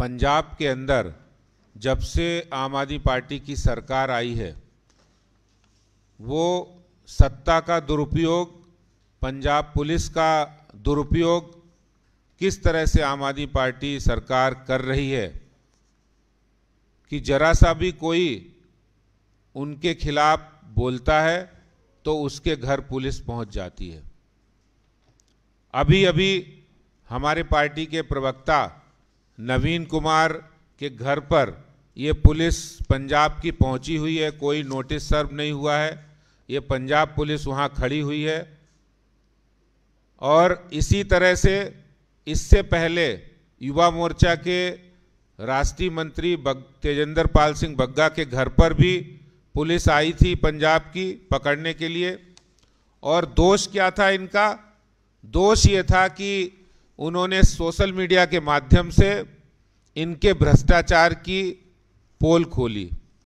पंजाब के अंदर जब से आम आदमी पार्टी की सरकार आई है वो सत्ता का दुरुपयोग पंजाब पुलिस का दुरुपयोग किस तरह से आम आदमी पार्टी सरकार कर रही है कि जरा सा भी कोई उनके खिलाफ बोलता है तो उसके घर पुलिस पहुंच जाती है अभी अभी हमारे पार्टी के प्रवक्ता नवीन कुमार के घर पर ये पुलिस पंजाब की पहुंची हुई है कोई नोटिस सर्व नहीं हुआ है ये पंजाब पुलिस वहां खड़ी हुई है और इसी तरह से इससे पहले युवा मोर्चा के राष्ट्रीय मंत्री बग तेजेंद्र पाल सिंह बग्गा के घर पर भी पुलिस आई थी पंजाब की पकड़ने के लिए और दोष क्या था इनका दोष ये था कि उन्होंने सोशल मीडिया के माध्यम से इनके भ्रष्टाचार की पोल खोली